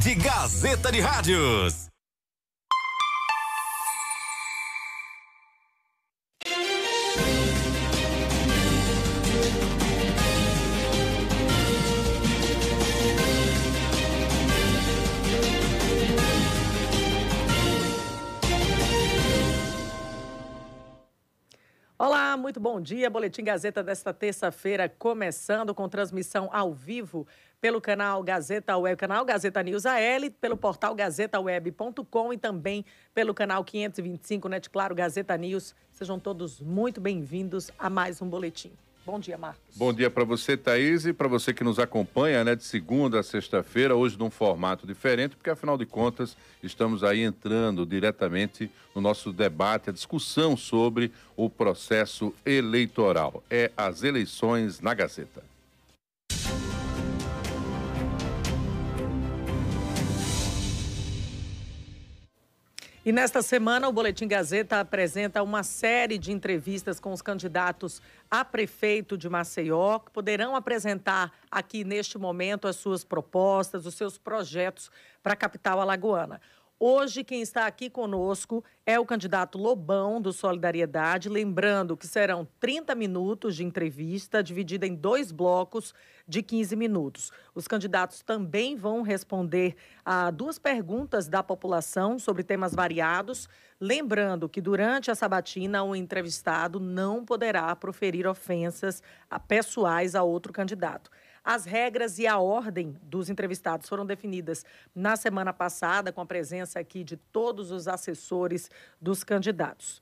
de Gazeta de Rádios. muito bom dia. Boletim Gazeta desta terça-feira, começando com transmissão ao vivo pelo canal Gazeta Web, canal Gazeta News AL, pelo portal gazetaweb.com e também pelo canal 525 Net Claro Gazeta News. Sejam todos muito bem-vindos a mais um boletim. Bom dia, Marcos. Bom dia para você, Thaís, e para você que nos acompanha né, de segunda a sexta-feira, hoje num formato diferente, porque afinal de contas estamos aí entrando diretamente no nosso debate, a discussão sobre o processo eleitoral. É as eleições na Gazeta. E nesta semana, o Boletim Gazeta apresenta uma série de entrevistas com os candidatos a prefeito de Maceió, que poderão apresentar aqui neste momento as suas propostas, os seus projetos para a capital alagoana. Hoje, quem está aqui conosco é o candidato Lobão do Solidariedade. Lembrando que serão 30 minutos de entrevista, dividida em dois blocos, de 15 minutos. Os candidatos também vão responder a duas perguntas da população sobre temas variados. Lembrando que durante a sabatina, o entrevistado não poderá proferir ofensas pessoais a outro candidato. As regras e a ordem dos entrevistados foram definidas na semana passada, com a presença aqui de todos os assessores dos candidatos.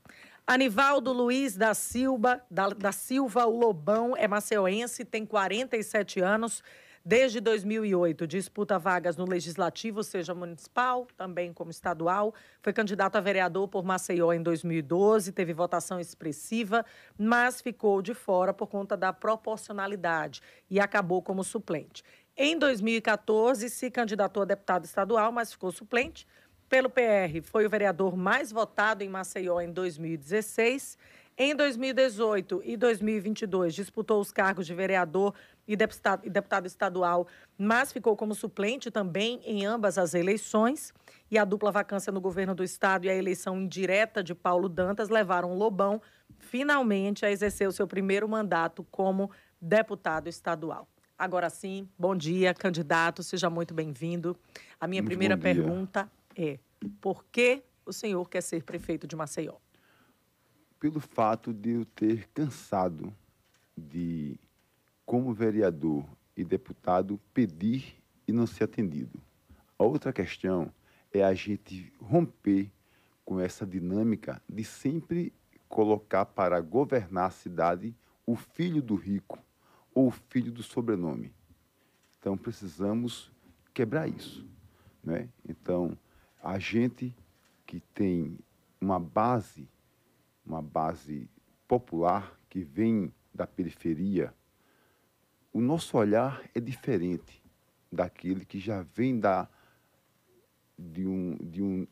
Anivaldo Luiz da Silva, da, da Silva Lobão, é maceuense, tem 47 anos. Desde 2008, disputa vagas no legislativo, seja municipal, também como estadual. Foi candidato a vereador por Maceió em 2012, teve votação expressiva, mas ficou de fora por conta da proporcionalidade e acabou como suplente. Em 2014, se candidatou a deputado estadual, mas ficou suplente pelo PR, foi o vereador mais votado em Maceió em 2016. Em 2018 e 2022, disputou os cargos de vereador e deputado, e deputado estadual, mas ficou como suplente também em ambas as eleições. E a dupla vacância no governo do estado e a eleição indireta de Paulo Dantas levaram Lobão finalmente a exercer o seu primeiro mandato como deputado estadual. Agora sim, bom dia, candidato, seja muito bem-vindo. A minha muito primeira pergunta é: por que o senhor quer ser prefeito de Maceió? Pelo fato de eu ter cansado de, como vereador e deputado, pedir e não ser atendido. A outra questão é a gente romper com essa dinâmica de sempre colocar para governar a cidade o filho do rico ou o filho do sobrenome. Então precisamos quebrar isso, né? Então a gente que tem uma base, uma base popular que vem da periferia, o nosso olhar é diferente daquele que já vem da, de, um, de um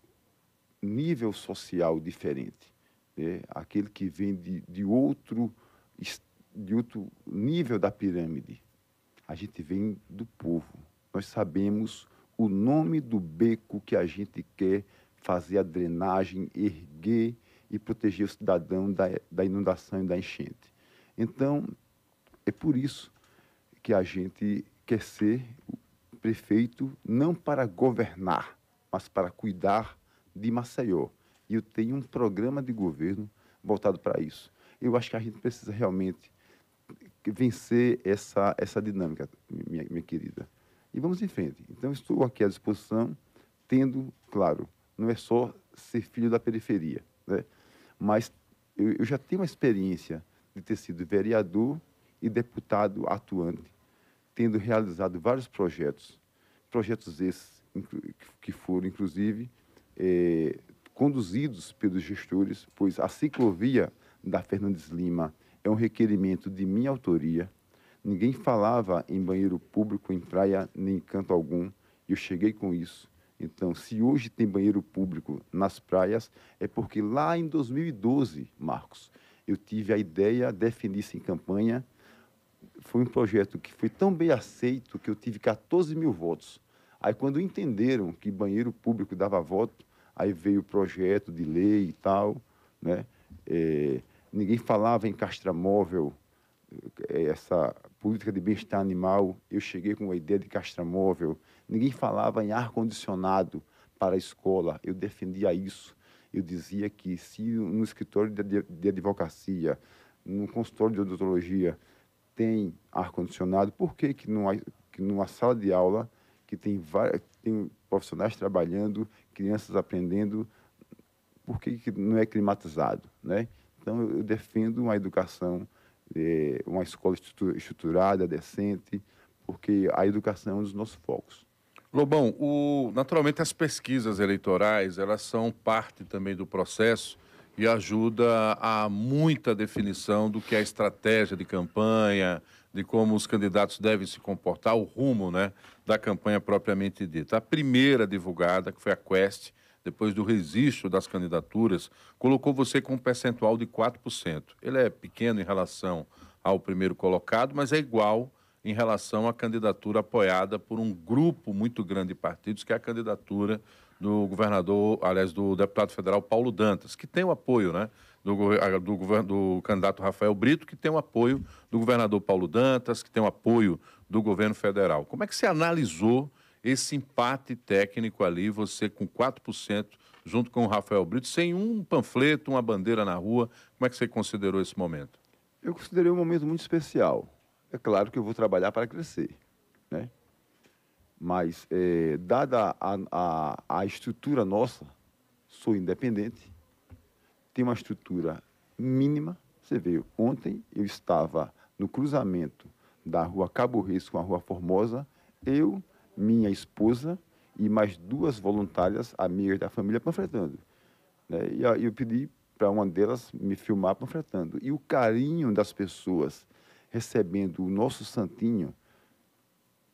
nível social diferente. Né? Aquele que vem de, de, outro, de outro nível da pirâmide. A gente vem do povo. Nós sabemos o nome do beco que a gente quer fazer a drenagem, erguer e proteger o cidadão da, da inundação e da enchente. Então, é por isso que a gente quer ser prefeito, não para governar, mas para cuidar de Maceió. E eu tenho um programa de governo voltado para isso. Eu acho que a gente precisa realmente vencer essa, essa dinâmica, minha, minha querida e vamos em frente. Então, estou aqui à disposição, tendo, claro, não é só ser filho da periferia, né? mas eu, eu já tenho uma experiência de ter sido vereador e deputado atuante, tendo realizado vários projetos, projetos esses que foram, inclusive, é, conduzidos pelos gestores, pois a ciclovia da Fernandes Lima é um requerimento de minha autoria, Ninguém falava em banheiro público, em praia, nem em canto algum. E eu cheguei com isso. Então, se hoje tem banheiro público nas praias, é porque lá em 2012, Marcos, eu tive a ideia, defini isso em campanha. Foi um projeto que foi tão bem aceito que eu tive 14 mil votos. Aí, quando entenderam que banheiro público dava voto, aí veio o projeto de lei e tal, né? É, ninguém falava em castramóvel, eh, essa política de bem-estar animal, eu cheguei com a ideia de castramóvel. Ninguém falava em ar-condicionado para a escola. Eu defendia isso. Eu dizia que se no escritório de advocacia, no consultório de odontologia, tem ar-condicionado, por que, que, numa, que numa sala de aula, que tem, várias, tem profissionais trabalhando, crianças aprendendo, por que, que não é climatizado? Né? Então, eu defendo uma educação é, uma escola estruturada, decente, porque a educação é um dos nossos focos. Lobão, o, naturalmente as pesquisas eleitorais, elas são parte também do processo e ajuda a muita definição do que é a estratégia de campanha, de como os candidatos devem se comportar, o rumo né, da campanha propriamente dita. A primeira divulgada, que foi a Quest, depois do registro das candidaturas, colocou você com um percentual de 4%. Ele é pequeno em relação ao primeiro colocado, mas é igual em relação à candidatura apoiada por um grupo muito grande de partidos, que é a candidatura do governador, aliás, do deputado federal Paulo Dantas, que tem o apoio, né? Do, do, do candidato Rafael Brito, que tem o apoio do governador Paulo Dantas, que tem o apoio do governo federal. Como é que você analisou esse empate técnico ali, você com 4%, junto com o Rafael Brito, sem um panfleto, uma bandeira na rua. Como é que você considerou esse momento? Eu considerei um momento muito especial. É claro que eu vou trabalhar para crescer, né? Mas, é, dada a, a, a estrutura nossa, sou independente, tenho uma estrutura mínima. Você vê, ontem eu estava no cruzamento da rua Cabo Reis com a rua Formosa, eu, minha esposa e mais duas voluntárias, amigas da família, panfletando. Né? E eu pedi para uma delas me filmar panfletando. E o carinho das pessoas recebendo o nosso santinho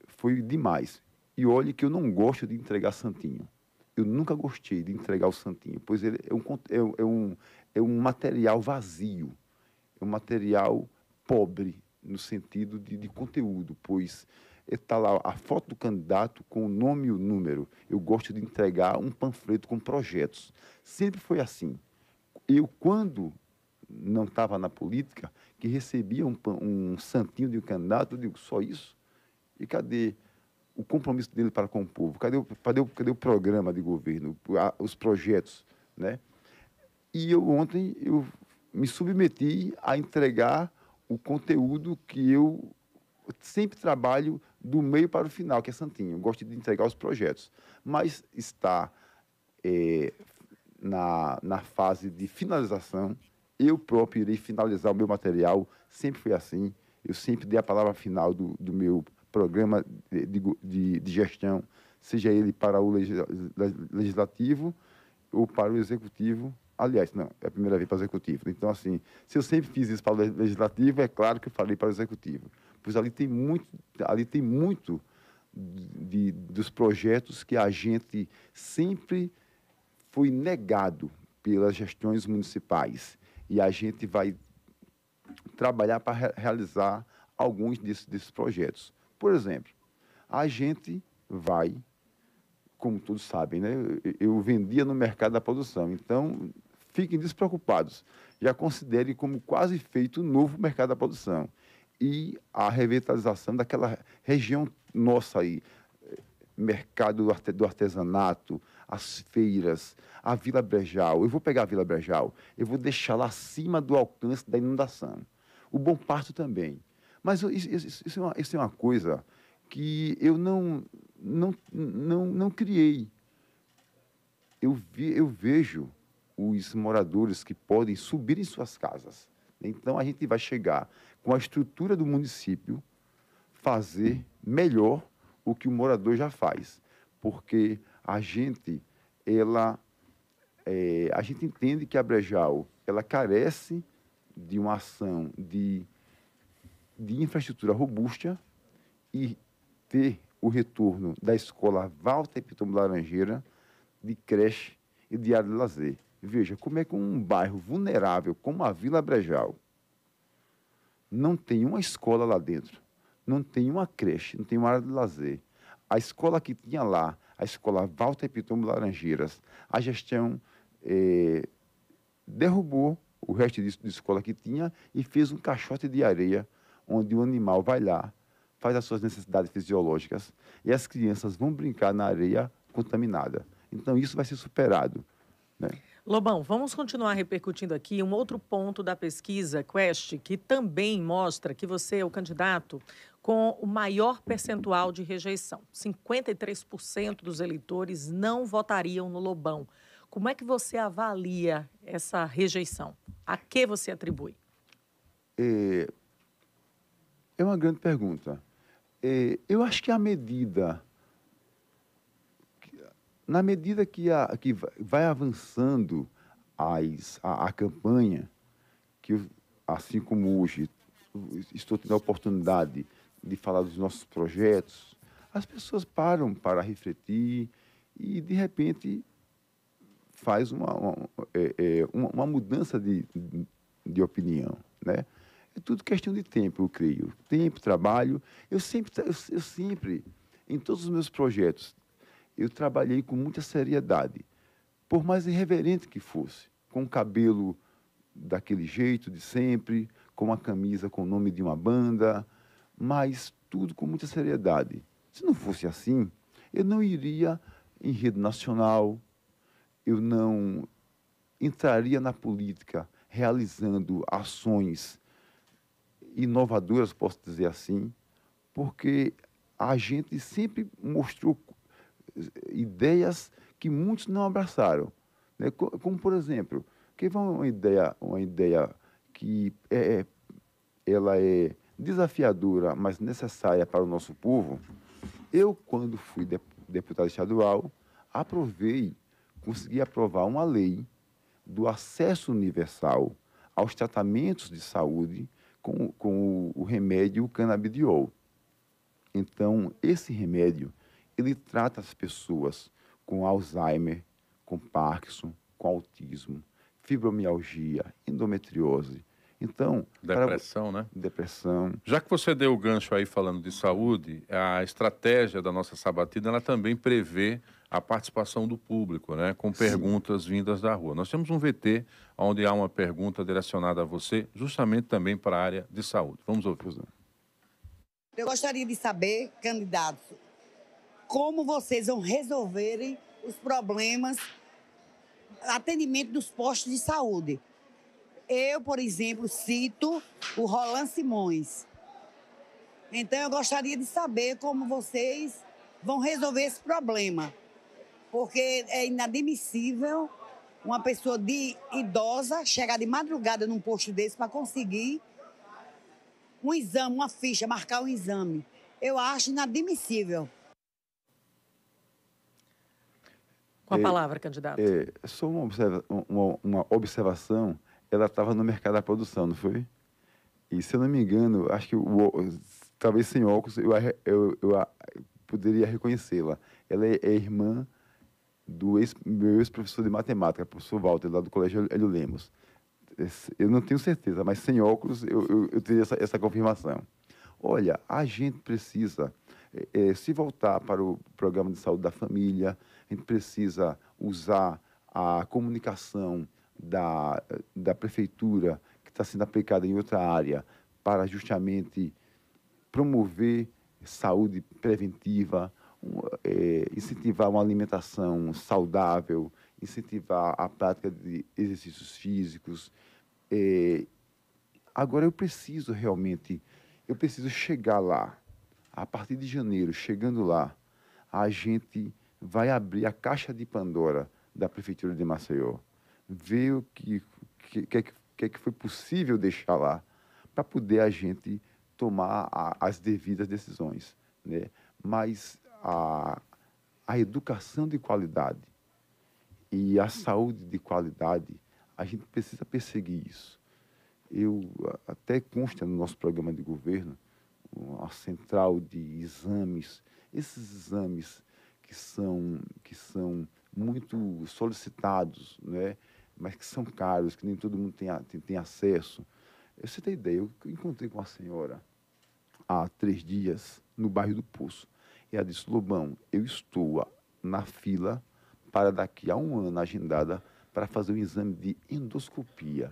foi demais. E olhe que eu não gosto de entregar santinho. Eu nunca gostei de entregar o santinho, pois ele é um, é, é um, é um material vazio, é um material pobre no sentido de, de conteúdo, pois está lá a foto do candidato com o nome e o número. Eu gosto de entregar um panfleto com projetos. Sempre foi assim. Eu, quando não estava na política, que recebia um, um santinho de um candidato, eu digo, só isso? E cadê o compromisso dele para com o povo? Cadê o, cadê o, cadê o programa de governo, os projetos, né? E eu ontem eu me submeti a entregar o conteúdo que eu sempre trabalho do meio para o final, que é Santinho. Gosto de entregar os projetos, mas está é, na, na fase de finalização. Eu próprio irei finalizar o meu material, sempre foi assim. Eu sempre dei a palavra final do, do meu programa de, de, de gestão, seja ele para o legislativo ou para o executivo. Aliás, não, é a primeira vez para o executivo. Então, assim, se eu sempre fiz isso para o legislativo, é claro que eu falei para o executivo pois ali tem muito, ali tem muito de, dos projetos que a gente sempre foi negado pelas gestões municipais. E a gente vai trabalhar para re realizar alguns desses, desses projetos. Por exemplo, a gente vai, como todos sabem, né? eu vendia no mercado da produção, então fiquem despreocupados. Já considere como quase feito o novo mercado da produção e a revitalização daquela região nossa aí. Mercado do artesanato, as feiras, a Vila Brejal. Eu vou pegar a Vila Brejal, eu vou deixar lá acima do alcance da inundação. O Bom Parto também. Mas isso, isso, isso, é, uma, isso é uma coisa que eu não, não, não, não criei. Eu, vi, eu vejo os moradores que podem subir em suas casas. Então a gente vai chegar com a estrutura do município, fazer melhor o que o morador já faz. Porque a gente, ela, é, a gente entende que a Brejal, ela carece de uma ação de, de infraestrutura robusta e ter o retorno da escola Walter Pitombo Laranjeira, de creche e de área de lazer. Veja como é que um bairro vulnerável como a Vila Brejal, não tem uma escola lá dentro, não tem uma creche, não tem uma área de lazer. A escola que tinha lá, a escola Walter Pitombo Laranjeiras, a gestão eh, derrubou o resto de, de escola que tinha e fez um caixote de areia onde o animal vai lá, faz as suas necessidades fisiológicas e as crianças vão brincar na areia contaminada. Então isso vai ser superado. Né? Lobão, vamos continuar repercutindo aqui um outro ponto da pesquisa Quest, que também mostra que você é o candidato com o maior percentual de rejeição. 53% dos eleitores não votariam no Lobão. Como é que você avalia essa rejeição? A que você atribui? É, é uma grande pergunta. É, eu acho que a medida na medida que, a, que vai avançando as, a, a campanha, que eu, assim como hoje estou tendo a oportunidade de falar dos nossos projetos, as pessoas param para refletir e, de repente, faz uma, uma, é, é uma, uma mudança de, de opinião, né? É tudo questão de tempo, eu creio. Tempo, trabalho. Eu sempre, eu, eu sempre, em todos os meus projetos, eu trabalhei com muita seriedade, por mais irreverente que fosse, com o cabelo daquele jeito de sempre, com a camisa com o nome de uma banda, mas tudo com muita seriedade. Se não fosse assim, eu não iria em rede nacional, eu não entraria na política realizando ações inovadoras, posso dizer assim, porque a gente sempre mostrou ideias que muitos não abraçaram. Né? Como, por exemplo, que uma ideia, uma ideia que é, é, ela é desafiadora, mas necessária para o nosso povo. Eu, quando fui deputado estadual, aprovei, consegui aprovar uma lei do acesso universal aos tratamentos de saúde com, com o, o remédio canabidiol. Então, esse remédio ele trata as pessoas com Alzheimer, com Parkinson, com autismo, fibromialgia, endometriose. Então, depressão, para... né? Depressão. Já que você deu o gancho aí falando de saúde, a estratégia da nossa sabatina ela também prevê a participação do público, né? Com perguntas Sim. vindas da rua. Nós temos um VT onde há uma pergunta direcionada a você, justamente também para a área de saúde. Vamos ouvir. Eu gostaria de saber, candidatos, como vocês vão resolverem os problemas, atendimento dos postos de saúde. Eu, por exemplo, cito o Roland Simões. Então, eu gostaria de saber como vocês vão resolver esse problema, porque é inadmissível uma pessoa de idosa chegar de madrugada num posto desse para conseguir um exame, uma ficha, marcar um exame. Eu acho inadmissível. uma é, palavra, candidato. É, só uma, observa uma, uma observação, ela estava no mercado da produção, não foi? E se eu não me engano, acho que o, talvez sem óculos eu, eu, eu, eu poderia reconhecê-la. Ela é, é, irmã do ex, meu ex-professor de matemática, professor Walter, lá do Colégio Hélio Lemos. Eu não tenho certeza, mas sem óculos eu, eu, teria essa, essa, confirmação. Olha, a gente precisa é, é se voltar para o programa de saúde da família, a gente precisa usar a comunicação da, da prefeitura que está sendo aplicada em outra área para justamente promover saúde preventiva, é, incentivar uma alimentação saudável, incentivar a prática de exercícios físicos. É, agora eu preciso realmente, eu preciso chegar lá. A partir de janeiro, chegando lá, a gente vai abrir a caixa de Pandora da Prefeitura de Maceió, ver o que, que, que, que, foi possível deixar lá, para poder a gente tomar a, as devidas decisões. Né? Mas a, a educação de qualidade e a saúde de qualidade, a gente precisa perseguir isso. Eu até consta no nosso programa de governo uma central de exames. Esses exames que são, que são muito solicitados, né? mas que são caros, que nem todo mundo tem, tem, tem acesso. Você tem ideia, eu encontrei com a senhora há três dias no bairro do Poço. E ela disse, Lobão, eu estou na fila para daqui a um ano agendada para fazer um exame de endoscopia.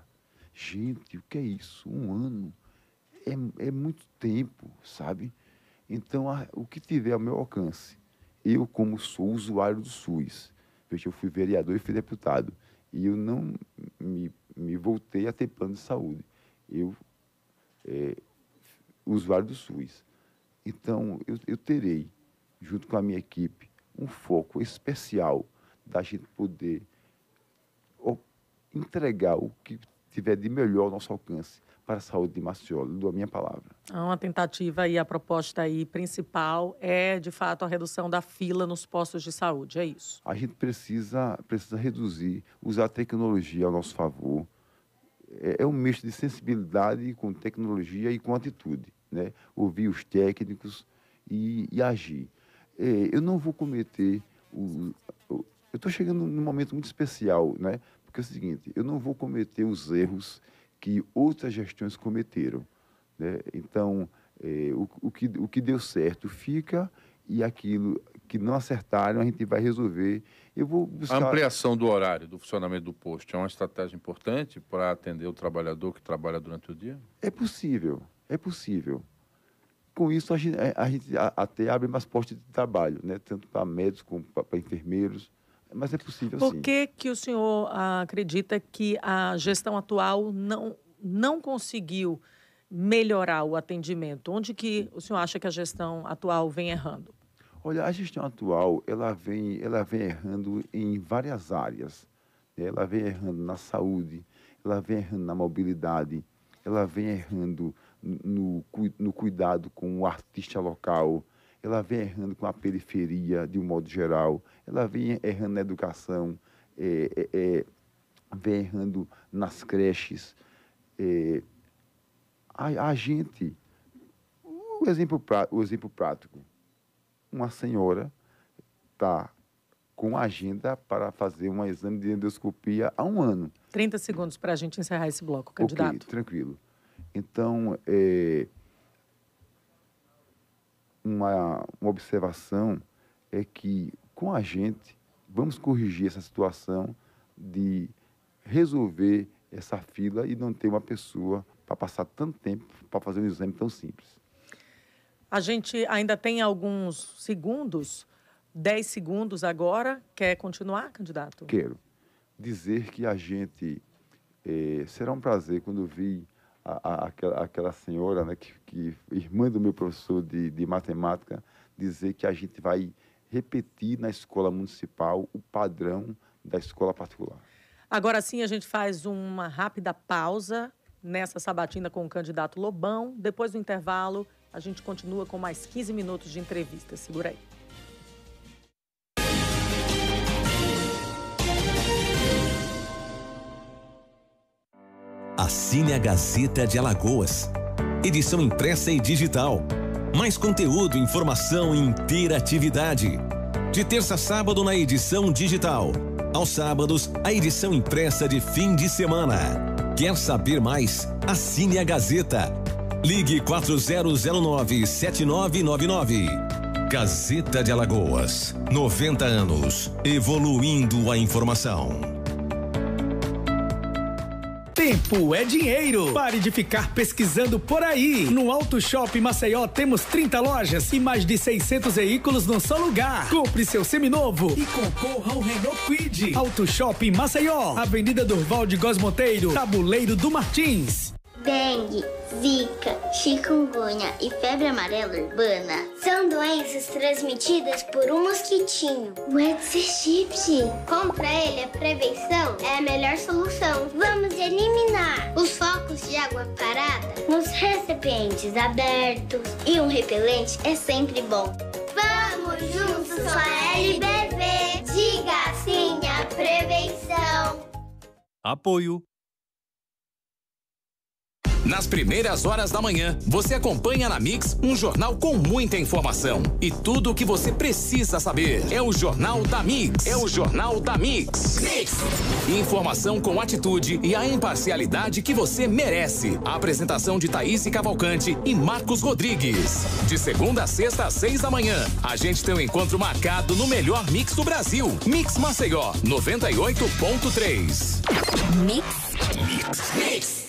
Gente, o que é isso? Um ano é, é muito tempo, sabe? Então, a, o que tiver ao meu alcance eu, como sou usuário do SUS, veja, eu fui vereador e fui deputado, e eu não me, me voltei a ter plano de saúde. Eu, é, usuário do SUS. Então, eu, eu terei, junto com a minha equipe, um foco especial da gente poder entregar o que tiver de melhor ao nosso alcance para a saúde de Maceió, dou a minha palavra. Há uma tentativa e a proposta aí principal é, de fato, a redução da fila nos postos de saúde, é isso? A gente precisa, precisa reduzir, usar a tecnologia ao nosso favor. É, é um misto de sensibilidade com tecnologia e com atitude, né? Ouvir os técnicos e, e agir. É, eu não vou cometer o, eu estou chegando num momento muito especial, né? Porque é o seguinte, eu não vou cometer os erros que outras gestões cometeram. Né? Então, é, o, o, que, o que deu certo fica e aquilo que não acertaram a gente vai resolver. Eu vou buscar... A ampliação do horário do funcionamento do posto é uma estratégia importante para atender o trabalhador que trabalha durante o dia? É possível, é possível. Com isso, a eh, gente, a gente até abre mais postos de trabalho, né? tanto para médicos como para enfermeiros. Mas é possível, Por sim. que, que o senhor ah, acredita que a gestão atual não, não conseguiu melhorar o atendimento? Onde que o senhor acha que a gestão atual vem errando? Olha, a gestão atual, ela vem, ela vem errando em várias áreas. Né? Ela vem errando na saúde, ela vem errando na mobilidade, ela vem errando no, no cuidado com o artista local, ela vem errando com a periferia, de um modo geral, ela vem errando na educação, é, é, é vem errando nas creches. É, a, a, gente. O exemplo, o exemplo prático: uma senhora está com agenda para fazer um exame de endoscopia há um ano. 30 segundos para a gente encerrar esse bloco, candidato. ok tranquilo. Então, é, uma, uma observação é que com a gente vamos corrigir essa situação de resolver essa fila e não ter uma pessoa para passar tanto tempo para fazer um exame tão simples. A gente ainda tem alguns segundos, 10 segundos agora. Quer continuar, candidato? Quero. Dizer que a gente. É, será um prazer quando vi a, a, aquela, aquela senhora, né, que, que, irmã do meu professor de, de matemática, dizer que a gente vai repetir na escola municipal o padrão da escola particular. Agora sim, a gente faz uma rápida pausa nessa sabatina com o candidato Lobão. Depois do intervalo, a gente continua com mais 15 minutos de entrevista. Segura aí. Assine a Gazeta de Alagoas. Edição impressa e digital. Mais conteúdo, informação e interatividade. De terça a sábado na edição digital. Aos sábados, a edição impressa de fim de semana. Quer saber mais? Assine a Gazeta. Ligue 4009-7999. Gazeta de Alagoas. 90 anos. Evoluindo a informação. Tempo é dinheiro. Pare de ficar pesquisando por aí. No Auto Shop Maceió temos 30 lojas e mais de 600 veículos num só lugar. Compre seu seminovo e concorra ao Renault Quid. Auto Shop Maceió, Avenida Durval de Góes Monteiro, Tabuleiro do Martins. Dengue, zika, chikungunya e febre amarela urbana são doenças transmitidas por um mosquitinho. O Aedes aegypti. Contra ele, a prevenção é a melhor solução. Vamos eliminar os focos de água parada nos recipientes abertos. E um repelente é sempre bom. Vamos juntos, a LBV. Diga sim à prevenção. Apoio nas primeiras horas da manhã, você acompanha na Mix um jornal com muita informação e tudo o que você precisa saber. É o Jornal da Mix. É o Jornal da Mix. Mix. Informação com atitude e a imparcialidade que você merece. A apresentação de Thaís Cavalcante e Marcos Rodrigues. De segunda a sexta às seis da manhã, a gente tem um encontro marcado no melhor Mix do Brasil. Mix Maceió, 98.3. Mix. Mix. Mix.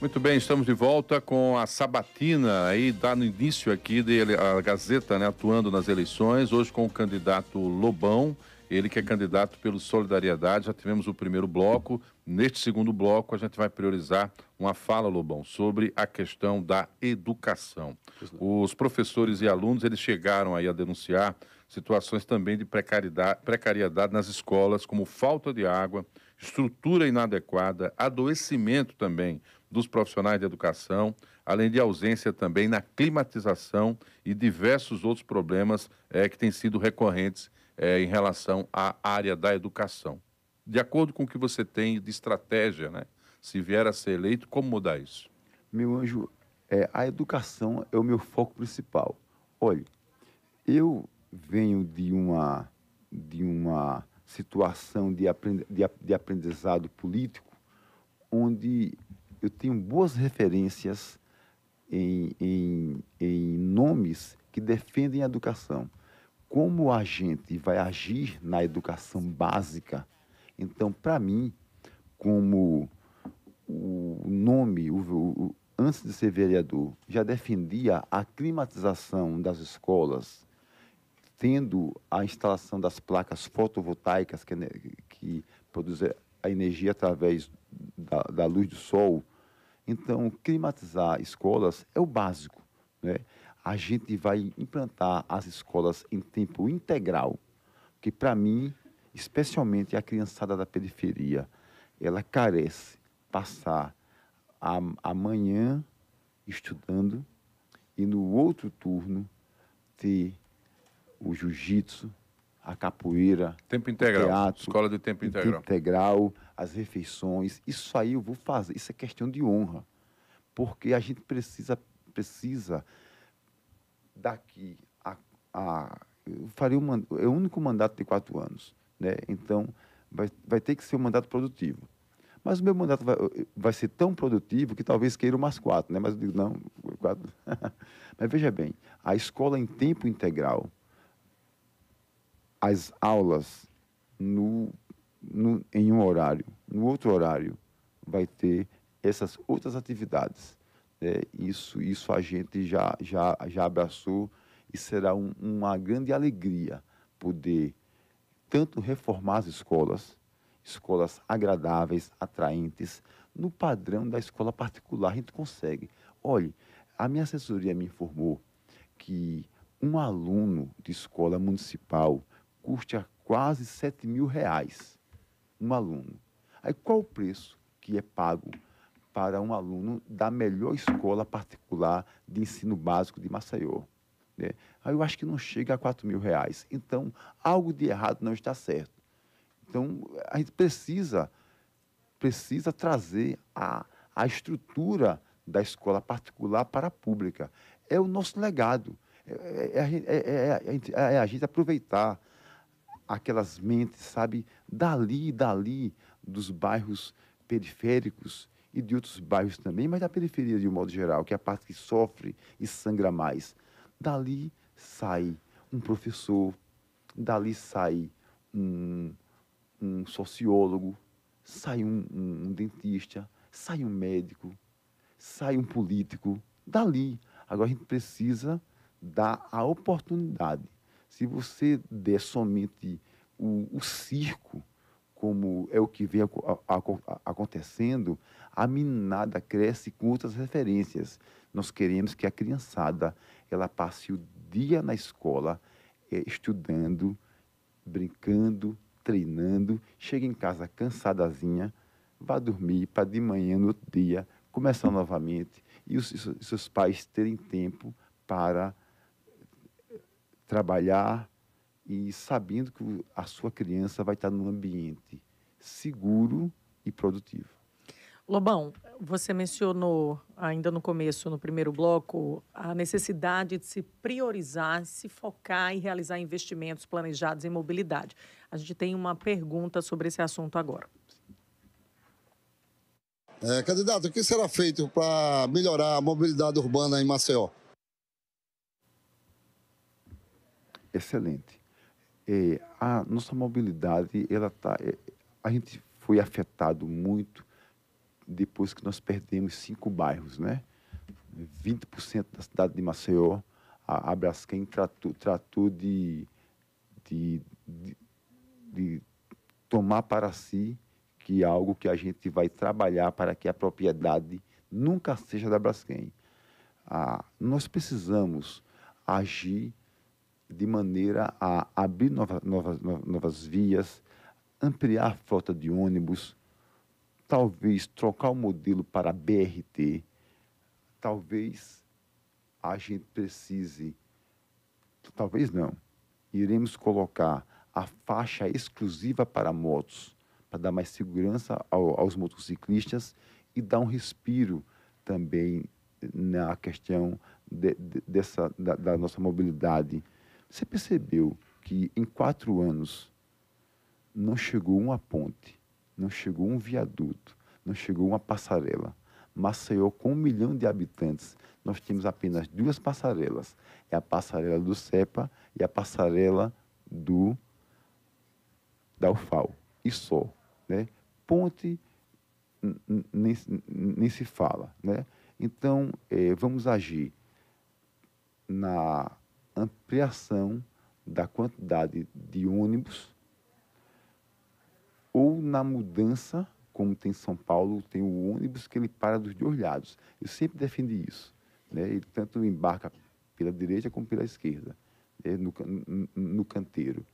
Muito bem, estamos de volta com a sabatina aí, dando início aqui da Gazeta, né, atuando nas eleições, hoje com o candidato Lobão, ele que é candidato pelo Solidariedade. Já tivemos o primeiro bloco, neste segundo bloco a gente vai priorizar uma fala, Lobão, sobre a questão da educação. Os professores e alunos, eles chegaram aí a denunciar situações também de precariedade, precariedade nas escolas, como falta de água, estrutura inadequada, adoecimento também dos profissionais de educação, além de ausência também na climatização e diversos outros problemas é, que têm sido recorrentes é, em relação à área da educação. De acordo com o que você tem de estratégia, né? se vier a ser eleito, como mudar isso? Meu anjo, é, a educação é o meu foco principal. Olhe, eu venho de uma, de uma situação de, aprend, de, de aprendizado político onde eu tenho boas referências em, em, em nomes que defendem a educação. Como a gente vai agir na educação básica? Então, para mim, como o nome, o, o, antes de ser vereador, já defendia a climatização das escolas, tendo a instalação das placas fotovoltaicas que, né, que produzem a energia através da, da, luz do sol, então, climatizar escolas é o básico. Né? A gente vai implantar as escolas em tempo integral, que para mim, especialmente a criançada da periferia, ela carece passar a, a manhã estudando e no outro turno ter o jiu-jitsu, a capoeira, tempo integral, teatro, escola de tempo integral. tempo integral, as refeições. Isso aí eu vou fazer. Isso é questão de honra. Porque a gente precisa, precisa daqui a. a eu farei um, é o único mandato de quatro anos. Né? Então, vai, vai ter que ser um mandato produtivo. Mas o meu mandato vai, vai ser tão produtivo que talvez queiram mais quatro, né? Mas eu digo, não, quatro. Mas veja bem, a escola em tempo integral, as aulas no no, em um horário, no outro horário vai ter essas outras atividades. É, isso, isso a gente já, já, já abraçou e será um, uma grande alegria poder tanto reformar as escolas, escolas agradáveis, atraentes, no padrão da escola particular a gente consegue. Olhe, a minha assessoria me informou que um aluno de escola municipal custa quase 7 mil reais um aluno. Aí qual o preço que é pago para um aluno da melhor escola particular de ensino básico de Maceió? Né? Aí eu acho que não chega a 4 mil reais. Então, algo de errado não está certo. Então, a gente precisa, precisa trazer a, a estrutura da escola particular para a pública. É o nosso legado. É, é, é, é a gente aproveitar aquelas mentes, sabe, dali e dali, dos bairros periféricos e de outros bairros também, mas da periferia de um modo geral, que é a parte que sofre e sangra mais. Dali sai um professor, dali sai um, um sociólogo, sai um, um, um dentista, sai um médico, sai um político. Dali. Agora a gente precisa dar a oportunidade se você der somente o, o circo, como é o que vem a, a, a, acontecendo, a minada cresce com outras referências. Nós queremos que a criançada ela passe o dia na escola é, estudando, brincando, treinando, chegue em casa cansadazinha, vá dormir para de manhã no outro dia começar novamente e os, seus pais terem tempo para trabalhar e sabendo que a sua criança vai estar num ambiente seguro e produtivo. Lobão, você mencionou ainda no começo, no primeiro bloco, a necessidade de se priorizar, se focar e realizar investimentos planejados em mobilidade. A gente tem uma pergunta sobre esse assunto agora. É, candidato, o que será feito para melhorar a mobilidade urbana em Maceió? excelente. É, a nossa mobilidade, ela tá, é, a gente foi afetado muito depois que nós perdemos cinco bairros, né? 20% da cidade de Maceió, a, a Braskem tratou, tratou de, de, de, de tomar para si que é algo que a gente vai trabalhar para que a propriedade nunca seja da Braskem. Ah, nós precisamos agir de maneira a abrir novas novas, novas vias, ampliar a frota de ônibus, talvez trocar o modelo para a BRT, talvez a gente precise, talvez não, iremos colocar a faixa exclusiva para motos, para dar mais segurança ao, aos motociclistas e dar um respiro também na questão de, de, dessa, da, da nossa mobilidade você percebeu que em quatro anos não chegou uma ponte, não chegou um viaduto, não chegou uma passarela. Maceió, com um milhão de habitantes, nós temos apenas duas passarelas. É a passarela do CEPA e a passarela do da UFAO. E só. Né? Ponte nem, nem se fala. Né? Então, é, vamos agir na ampliação da quantidade de ônibus ou na mudança, como tem São Paulo, tem o ônibus que ele para dos dois lados. Eu sempre defendi isso. Né? Ele tanto embarca pela direita como pela esquerda, né? no, no, canteiro.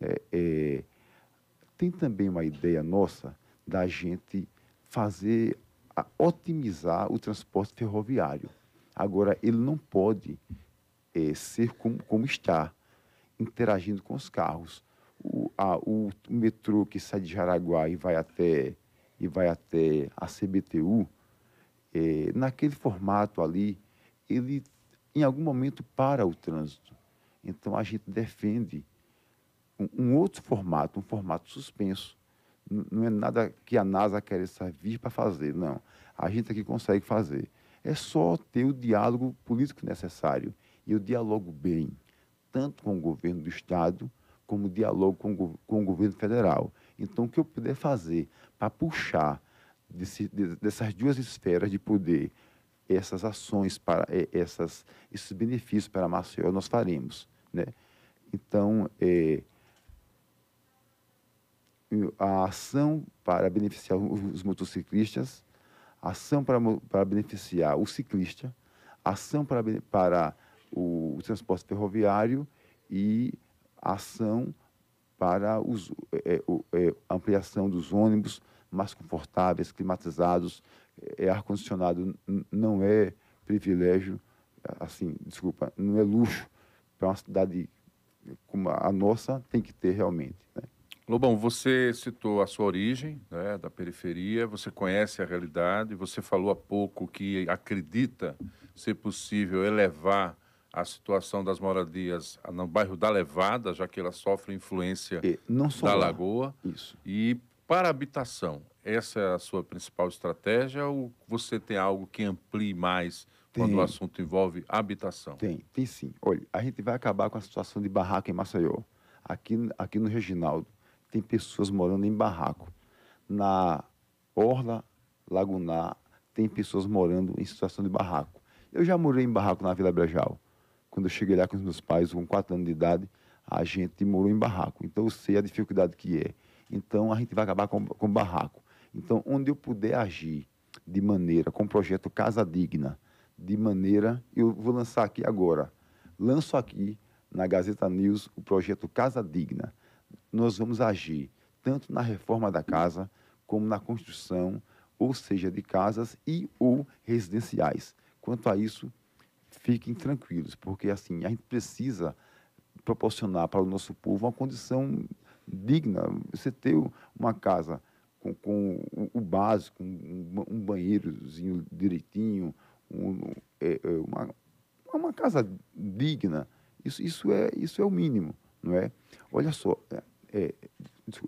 É, é, tem também uma ideia nossa da gente fazer, a, otimizar o transporte ferroviário. Agora, ele não pode ser como, como está, interagindo com os carros. O, a, o, metrô que sai de Jaraguá e vai até, e vai até a CBTU, é, naquele formato ali, ele em algum momento para o trânsito. Então a gente defende um, um outro formato, um formato suspenso. N não é nada que a NASA quer servir para fazer, não. A gente aqui é consegue fazer. É só ter o diálogo político necessário e eu dialogo bem, tanto com o governo do Estado, como dialogo com, com o governo federal. Então, o que eu puder fazer para puxar desse, dessas duas esferas de poder essas ações, para é, essas, esses benefícios para a Maceió, nós faremos. Né? Então, é, a ação para beneficiar os motociclistas, ação para, para beneficiar o ciclista, ação para, para o, transporte ferroviário e a ação para a é, é, é ampliação dos ônibus mais confortáveis, climatizados, é, é ar-condicionado, não é privilégio, assim, desculpa, não é luxo para uma cidade como a nossa tem que ter realmente. Né? Lobão, você citou a sua origem né, da periferia, você conhece a realidade, você falou há pouco que acredita ser possível elevar a situação das moradias no bairro da Levada, já que ela sofre influência e, da lá. Lagoa. Isso. E para a habitação, essa é a sua principal estratégia ou você tem algo que amplie mais tem. quando o assunto envolve habitação? Tem, tem sim. Olha, a gente vai acabar com a situação de barraco em Maceió. Aqui, aqui no Reginaldo, tem pessoas morando em barraco. Na Orla Lagunar, tem pessoas morando em situação de barraco. Eu já morei em barraco na Vila Brejal quando eu cheguei lá com os meus pais, com quatro anos de idade, a gente morou em barraco. Então eu sei a dificuldade que é. Então a gente vai acabar com, com barraco. Então, onde eu puder agir de maneira, com o projeto Casa Digna, de maneira, eu vou lançar aqui agora. Lanço aqui na Gazeta News o projeto Casa Digna. Nós vamos agir tanto na reforma da casa, como na construção, ou seja, de casas e ou residenciais. Quanto a isso, fiquem tranquilos, porque assim, a gente precisa proporcionar para o nosso povo uma condição digna. Você ter uma casa com, com o básico, um, um banheirozinho direitinho, um, é, é, uma, uma casa digna, isso, isso, é, isso é o mínimo, não é? Olha só, é, é,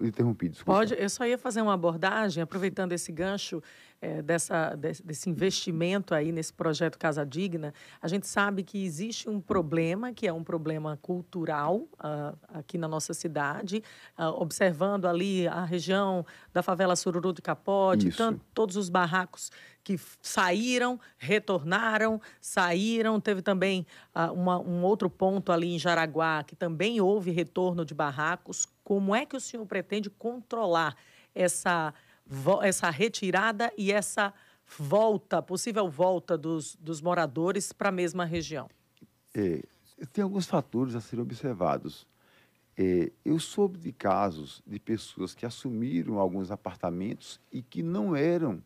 interrompi, desculpa. Pode, eu só ia fazer uma abordagem, aproveitando esse gancho é, dessa, desse investimento aí nesse projeto Casa Digna, a gente sabe que existe um problema, que é um problema cultural uh, aqui na nossa cidade, uh, observando ali a região da favela Sururu do Capote, tanto, todos os barracos que saíram, retornaram, saíram. Teve também uh, uma, um outro ponto ali em Jaraguá, que também houve retorno de barracos. Como é que o senhor pretende controlar essa essa retirada e essa volta, possível volta dos, dos moradores para a mesma região? É, tem alguns fatores a serem observados. É, eu soube de casos de pessoas que assumiram alguns apartamentos e que não eram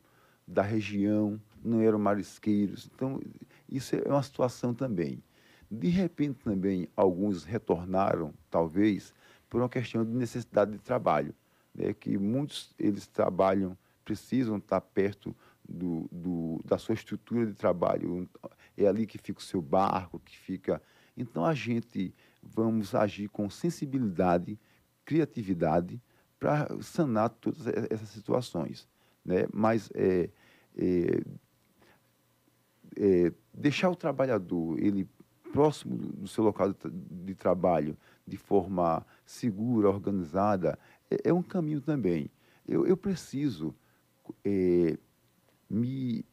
da região, não eram marisqueiros. Então, isso é uma situação também. De repente, também, alguns retornaram, talvez, por uma questão de necessidade de trabalho né, que muitos eles trabalham, precisam estar perto do, do, da sua estrutura de trabalho. É ali que fica o seu barco, que fica. Então a gente vamos agir com sensibilidade, criatividade para sanar todas essas situações, né? Mas é, é, é, deixar o trabalhador ele próximo do seu local de, de trabalho de forma segura, organizada, é, é, um caminho também. Eu, eu preciso é, me,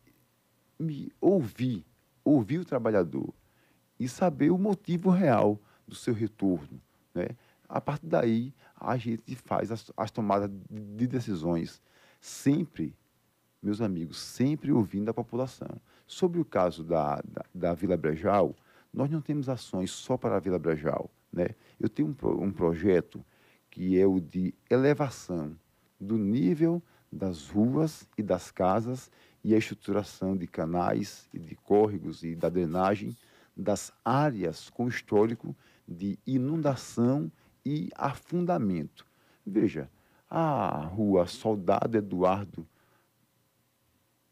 me ouvir, ouvir o trabalhador e saber o motivo real do seu retorno. Né? A partir daí, a gente faz as, as tomadas de decisões sempre, meus amigos, sempre ouvindo a população. Sobre o caso da, da, da Vila Brejal, nós não temos ações só para a Vila Brejal. Né? Eu tenho um, um projeto que é o de elevação do nível das ruas e das casas e a estruturação de canais e de córregos e da drenagem das áreas com histórico de inundação e afundamento. Veja, a rua Soldado Eduardo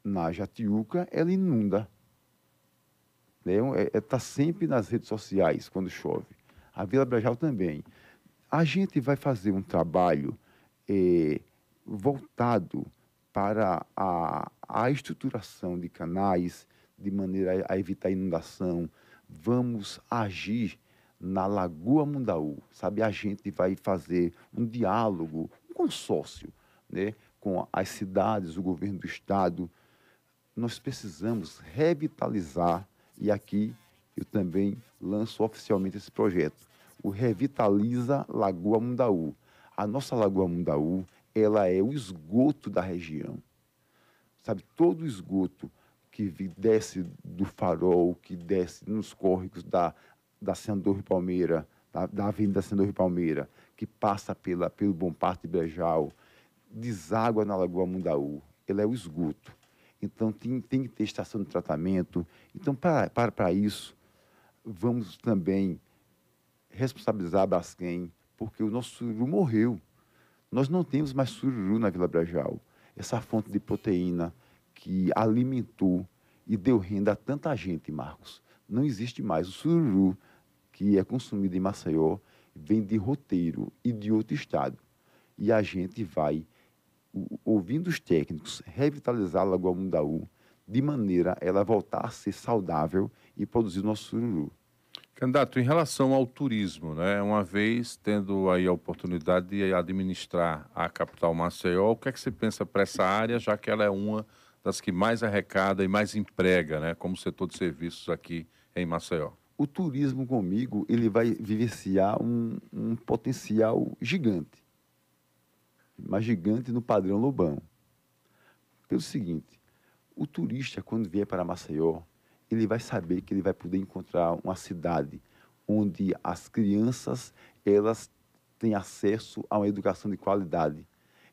na Jatiuca, ela inunda. Está né? é, é, tá sempre nas redes sociais quando chove. A Vila Brajal também. A gente vai fazer um trabalho é, voltado para a, a estruturação de canais de maneira a, a evitar inundação. Vamos agir na Lagoa Mundaú, sabe? A gente vai fazer um diálogo, um consórcio, né? Com as cidades, o governo do estado. Nós precisamos revitalizar e aqui eu também lanço oficialmente esse projeto o Revitaliza Lagoa Mundaú. A nossa Lagoa Mundaú, ela é o esgoto da região. Sabe, todo o esgoto que desce do farol, que desce nos córregos da, da Senador Rio Palmeira, da, da Avenida Senador Rio Palmeira, que passa pela, pelo Bom Parto de Brejal, deságua na Lagoa Mundaú. Ela é o esgoto. Então, tem, tem que ter estação de tratamento. Então, para, para, para isso, vamos também responsabilizar a Braskem, porque o nosso sururu morreu. Nós não temos mais sururu na Vila Brejal. Essa fonte de proteína que alimentou e deu renda a tanta gente, Marcos. Não existe mais. O sururu que é consumido em Maceió vem de roteiro e de outro estado. E a gente vai, ouvindo os técnicos, revitalizar a Lagoa Mundaú de maneira a ela voltar a ser saudável e produzir o nosso sururu. Candidato, em relação ao turismo, né? Uma vez tendo aí a oportunidade de administrar a capital Maceió, o que é que você pensa para essa área, já que ela é uma das que mais arrecada e mais emprega, né? Como setor de serviços aqui em Maceió. O turismo comigo, ele vai vivenciar um, um potencial gigante. Mas gigante no padrão Lobão. Pelo seguinte, o turista, quando vier para Maceió, ele vai saber que ele vai poder encontrar uma cidade onde as crianças elas têm acesso a uma educação de qualidade.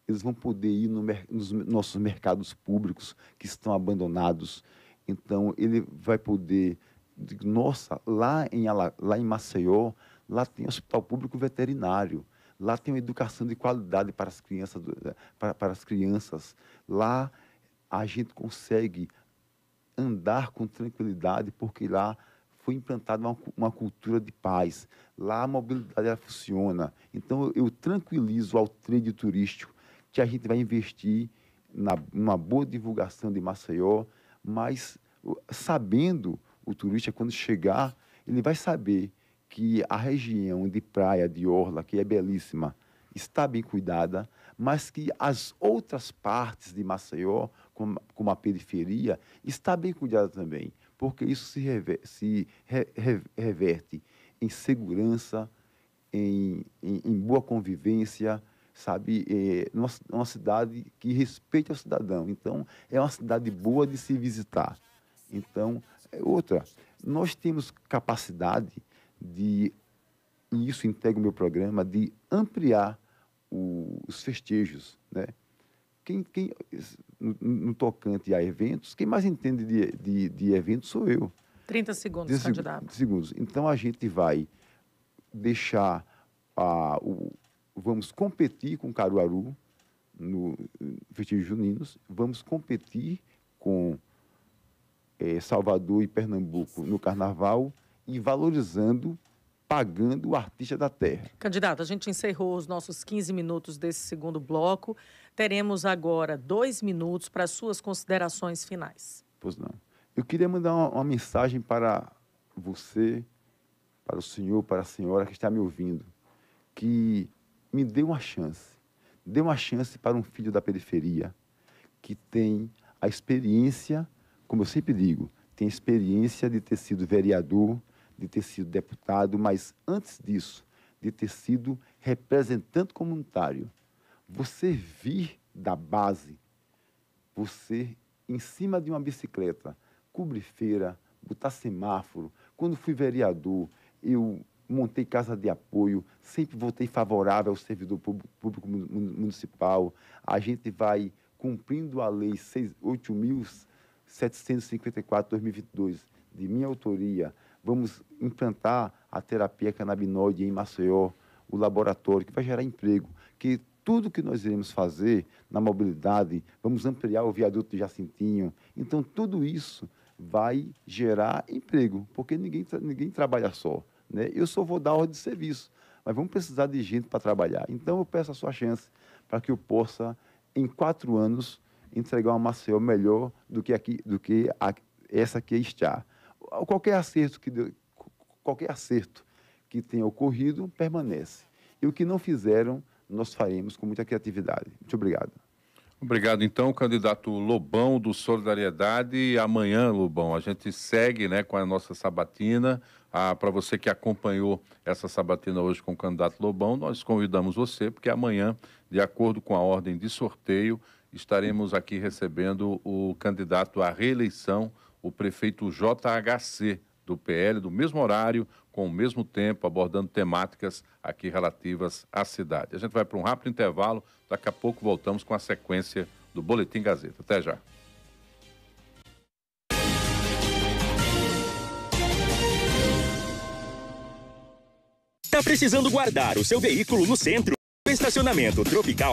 Eles vão poder ir no, nos nossos mercados públicos que estão abandonados. Então ele vai poder, nossa, lá em lá em Maceió, lá tem hospital público veterinário lá tem uma educação de qualidade para as crianças, eh, para, para, as crianças. Lá a gente consegue andar com tranquilidade, porque lá foi implantada uma, uma cultura de paz. Lá a mobilidade ela funciona. Então eu, eu tranquilizo ao trade turístico que a gente vai investir na, numa boa divulgação de Maceió, mas sabendo o turista quando chegar, ele vai saber que a região de praia de Orla, que é belíssima, está bem cuidada, mas que as outras partes de Maceió como a periferia, está bem cuidada também, porque isso se, rever, se re, re, reverte em segurança, em, em, em boa convivência, sabe? É uma, uma, cidade que respeita o cidadão. Então, é uma cidade boa de se visitar. Então, é outra, nós temos capacidade de, e isso integra o meu programa, de ampliar o, os festejos, né? quem, quem no, no, tocante a eventos, quem mais entende de, de, de eventos sou eu. 30 segundos, 30 candidato. 30 segundos. Então a gente vai deixar a, o, vamos competir com Caruaru no Festivo Juninos, vamos competir com é, Salvador e Pernambuco no Carnaval e valorizando pagando o artista da terra. Candidato, a gente encerrou os nossos 15 minutos desse segundo bloco. Teremos agora dois minutos para suas considerações finais. Pois não. Eu queria mandar uma, uma mensagem para você, para o senhor, para a senhora que está me ouvindo, que me dê uma chance. Dê uma chance para um filho da periferia que tem a experiência, como eu sempre digo, tem experiência de ter sido vereador, de ter sido deputado, mas antes disso, de ter sido representante comunitário, você vir da base, você em cima de uma bicicleta, cobrir feira, botar semáforo. Quando fui vereador, eu montei casa de apoio, sempre votei favorável ao servidor público municipal. A gente vai cumprindo a lei 8.754-2022, de minha autoria, vamos implantar a terapia canabinoide em Maceió, o laboratório, que vai gerar emprego, que tudo que nós iremos fazer na mobilidade, vamos ampliar o viaduto de Jacintinho. Então, tudo isso vai gerar emprego, porque ninguém, ninguém trabalha só. Né? Eu só vou dar ordem de serviço, mas vamos precisar de gente para trabalhar. Então, eu peço a sua chance para que eu possa, em quatro anos, entregar uma Maceió melhor do que, aqui, do que a, essa que está. Qualquer acerto que, deu, qualquer acerto que tenha ocorrido permanece. E o que não fizeram nós faremos com muita criatividade. Muito obrigado. Obrigado, então, candidato Lobão do Solidariedade. Amanhã, Lobão, a gente segue né, com a nossa sabatina. Ah, Para você que acompanhou essa sabatina hoje com o candidato Lobão, nós convidamos você, porque amanhã, de acordo com a ordem de sorteio, estaremos aqui recebendo o candidato à reeleição, o prefeito JHC do PL, do mesmo horário, com o mesmo tempo, abordando temáticas aqui relativas à cidade. A gente vai para um rápido intervalo, daqui a pouco voltamos com a sequência do Boletim Gazeta. Até já. Está precisando guardar o seu veículo no centro? Estacionamento Tropical